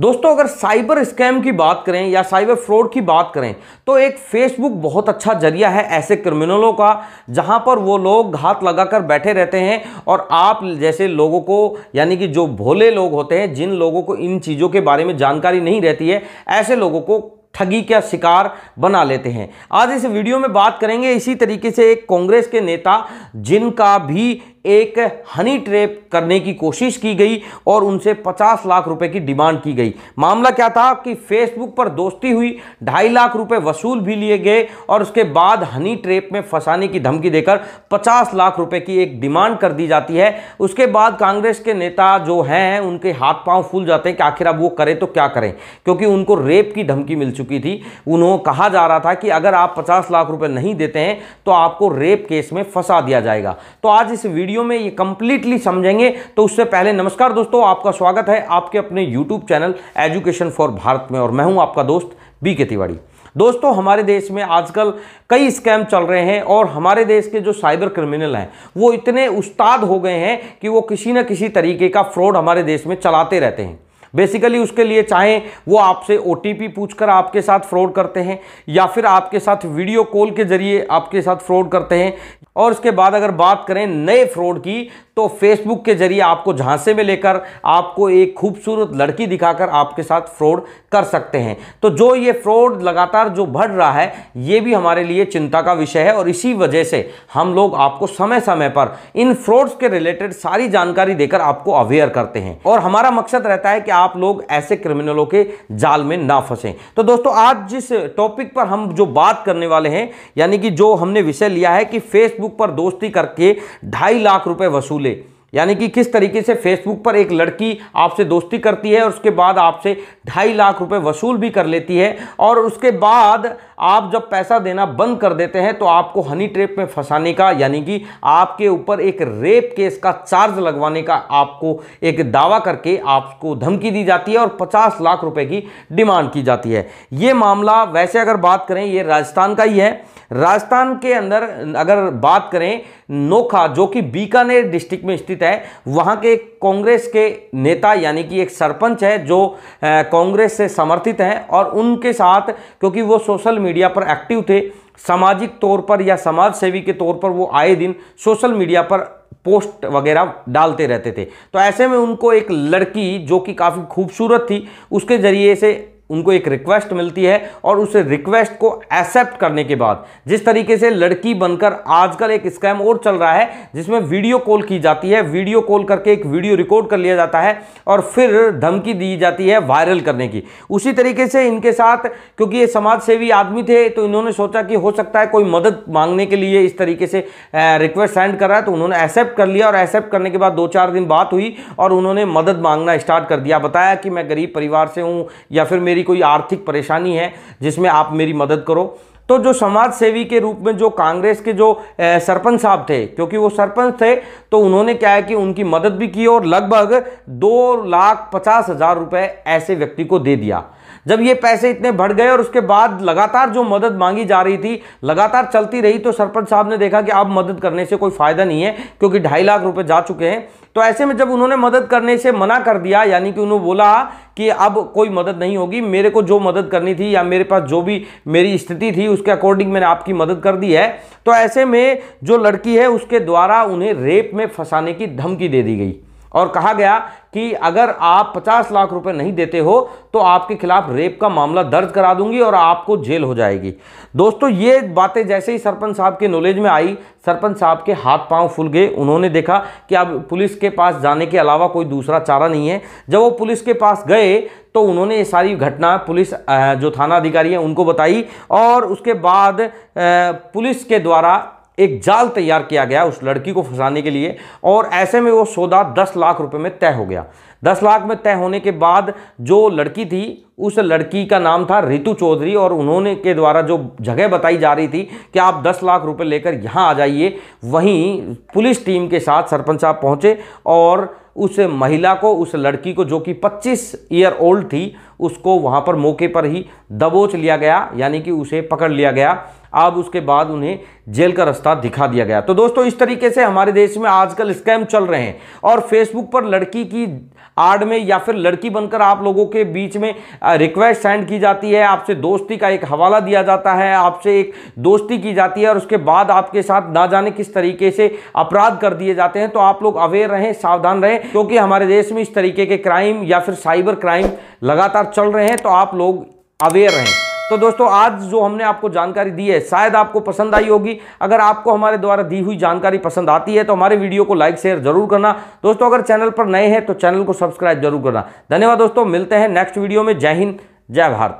दोस्तों अगर cyber scam की बात करें या साइबर फ्रॉड की बात करें तो एक फेसबुक बहुत अच्छा जरिया है ऐसे क्रिमिनलों का जहां पर वो लोग घात लगाकर बैठे रहते हैं और आप जैसे लोगों को यानी कि जो भोले लोग होते हैं जिन लोगों को इन चीज़ों के बारे में जानकारी नहीं रहती है ऐसे लोगों को ठगी का शिकार बना लेते हैं आज इस वीडियो में बात करेंगे इसी तरीके से एक कांग्रेस के नेता जिनका भी एक हनी ट्रैप करने की कोशिश की गई और उनसे 50 लाख रुपए की डिमांड की गई मामला क्या था कि फेसबुक पर दोस्ती हुई ढाई लाख रुपए वसूल भी लिए गए और उसके बाद हनी ट्रैप में फंसाने की धमकी देकर 50 लाख रुपए की एक डिमांड कर दी जाती है उसके बाद कांग्रेस के नेता जो हैं उनके हाथ पाँव फूल जाते हैं कि आखिर अब वो करें तो क्या करें क्योंकि उनको रेप की धमकी मिल चुकी थी उन्होंने कहा जा रहा था कि अगर आप पचास लाख रुपये नहीं देते हैं तो आपको रेप केस में फंसा दिया जाएगा तो आज इस वीडियो वीडियो में ये कंप्लीटली समझेंगे तो उससे पहले नमस्कार दोस्तों आपका स्वागत है आपके अपने YouTube channel education for Bharat में और मैं हूँ आपका दोस्त बी के तिवाड़ी दोस्तों हमारे देश में आजकल कई स्कैम चल रहे हैं और हमारे देश के जो साइबर क्रिमिनल हैं वो इतने उस्ताद हो गए हैं कि वो किसी न किसी तरीके का फ्रॉड हमारे देश में चलाते रहते हैं बेसिकली उसके लिए चाहे वो आपसे ओ पूछकर आपके साथ फ्रॉड करते हैं या फिर आपके साथ वीडियो कॉल के जरिए आपके साथ फ्रॉड करते हैं और उसके बाद अगर बात करें नए फ्रॉड की तो फेसबुक के जरिए आपको झांसे में लेकर आपको एक खूबसूरत लड़की दिखाकर आपके साथ फ्रॉड कर सकते हैं तो जो ये फ्रॉड लगातार जो बढ़ रहा है ये भी हमारे लिए चिंता का विषय है और इसी वजह से हम लोग आपको समय समय पर इन फ्रॉड्स के रिलेटेड सारी जानकारी देकर आपको अवेयर करते हैं और हमारा मकसद रहता है कि आप लोग ऐसे क्रिमिनलों के जाल में ना फंसें तो दोस्तों आज जिस टॉपिक पर हम जो बात करने वाले हैं यानी कि जो हमने विषय लिया है कि फेसबुक पर दोस्ती करके ढाई लाख रुपए वसूले यानी कि किस तरीके से फेसबुक पर एक लड़की आपसे दोस्ती करती है और उसके बाद आपसे ढाई लाख रुपए वसूल भी कर लेती है और उसके बाद आप जब पैसा देना बंद कर देते हैं तो आपको हनी ट्रेप में फंसाने का यानी कि आपके ऊपर एक रेप केस का चार्ज लगवाने का आपको एक दावा करके आपको धमकी दी जाती है और पचास लाख रुपये की डिमांड की जाती है ये मामला वैसे अगर बात करें ये राजस्थान का ही है राजस्थान के अंदर अगर बात करें नोखा जो कि बीकानेर डिस्ट्रिक्ट में स्थित स्थित है वहाँ के कांग्रेस के नेता यानी कि एक सरपंच है जो कांग्रेस से समर्थित हैं और उनके साथ क्योंकि वो सोशल मीडिया पर एक्टिव थे सामाजिक तौर पर या समाज सेवी के तौर पर वो आए दिन सोशल मीडिया पर पोस्ट वगैरह डालते रहते थे तो ऐसे में उनको एक लड़की जो कि काफ़ी खूबसूरत थी उसके ज़रिए से उनको एक रिक्वेस्ट मिलती है और उस रिक्वेस्ट को एक्सेप्ट करने के बाद जिस तरीके से लड़की बनकर आजकल एक स्कैम और चल रहा है जिसमें वीडियो कॉल की जाती है वीडियो कॉल करके एक वीडियो रिकॉर्ड कर लिया जाता है और फिर धमकी दी जाती है वायरल करने की उसी तरीके से इनके साथ क्योंकि ये समाज सेवी आदमी थे तो इन्होंने सोचा कि हो सकता है कोई मदद मांगने के लिए इस तरीके से रिक्वेस्ट सेंड कर रहा है तो उन्होंने एक्सेप्ट कर लिया और एक्सेप्ट करने के बाद दो चार दिन बात हुई और उन्होंने मदद मांगना स्टार्ट कर दिया बताया कि मैं गरीब परिवार से हूँ या फिर मेरी मेरी कोई आर्थिक परेशानी है जिसमें आप मेरी मदद करो तो जो समाज सेवी के रूप में जो कांग्रेस के जो सरपंच साहब थे क्योंकि वो सरपंच थे तो उन्होंने क्या है कि उनकी मदद भी की और लगभग दो लाख पचास हज़ार रुपए ऐसे व्यक्ति को दे दिया जब ये पैसे इतने बढ़ गए और उसके बाद लगातार जो मदद मांगी जा रही थी लगातार चलती रही तो सरपंच साहब ने देखा कि अब मदद करने से कोई फायदा नहीं है क्योंकि ढाई लाख रुपए जा चुके हैं तो ऐसे में जब उन्होंने मदद करने से मना कर दिया यानी कि उन्होंने बोला कि अब कोई मदद नहीं होगी मेरे को जो मदद करनी थी या मेरे पास जो भी मेरी स्थिति थी उसके अकॉर्डिंग मैंने आपकी मदद कर दी है तो ऐसे में जो लड़की है उसके द्वारा उन्हें रेप में फंसाने की धमकी दे दी गई और कहा गया कि अगर आप 50 लाख रुपए नहीं देते हो तो आपके खिलाफ रेप का मामला दर्ज करा दूंगी और आपको जेल हो जाएगी दोस्तों ये बातें जैसे ही सरपंच साहब के नॉलेज में आई सरपंच साहब के हाथ पांव फूल गए उन्होंने देखा कि अब पुलिस के पास जाने के अलावा कोई दूसरा चारा नहीं है जब वो पुलिस के पास गए तो उन्होंने ये सारी घटना पुलिस जो थाना अधिकारी है उनको बताई और उसके बाद पुलिस के द्वारा एक जाल तैयार किया गया उस लड़की को फंसाने के लिए और ऐसे में वो सौदा दस लाख रुपए में तय हो गया दस लाख में तय होने के बाद जो लड़की थी उस लड़की का नाम था रितु चौधरी और उन्होंने के द्वारा जो जगह बताई जा रही थी कि आप दस लाख रुपए लेकर यहाँ आ जाइए वहीं पुलिस टीम के साथ सरपंच साहब पहुँचे और उस महिला को उस लड़की को जो कि 25 ईयर ओल्ड थी उसको वहाँ पर मौके पर ही दबोच लिया गया यानी कि उसे पकड़ लिया गया अब उसके बाद उन्हें जेल का रास्ता दिखा दिया गया तो दोस्तों इस तरीके से हमारे देश में आजकल स्कैम चल रहे हैं और फेसबुक पर लड़की की आड़ में या फिर लड़की बनकर आप लोगों के बीच में रिक्वेस्ट सेंड की जाती है आपसे दोस्ती का एक हवाला दिया जाता है आपसे एक दोस्ती की जाती है और उसके बाद आपके साथ ना जाने किस तरीके से अपराध कर दिए जाते हैं तो आप लोग अवेयर रहें सावधान रहें क्योंकि हमारे देश में इस तरीके के क्राइम या फिर साइबर क्राइम लगातार चल रहे हैं तो आप लोग अवेयर रहें तो दोस्तों आज जो हमने आपको जानकारी दी है शायद आपको पसंद आई होगी अगर आपको हमारे द्वारा दी हुई जानकारी पसंद आती है तो हमारे वीडियो को लाइक शेयर जरूर करना दोस्तों अगर चैनल पर नए हैं तो चैनल को सब्सक्राइब जरूर करना धन्यवाद दोस्तों मिलते हैं नेक्स्ट वीडियो में जय हिंद जय भारत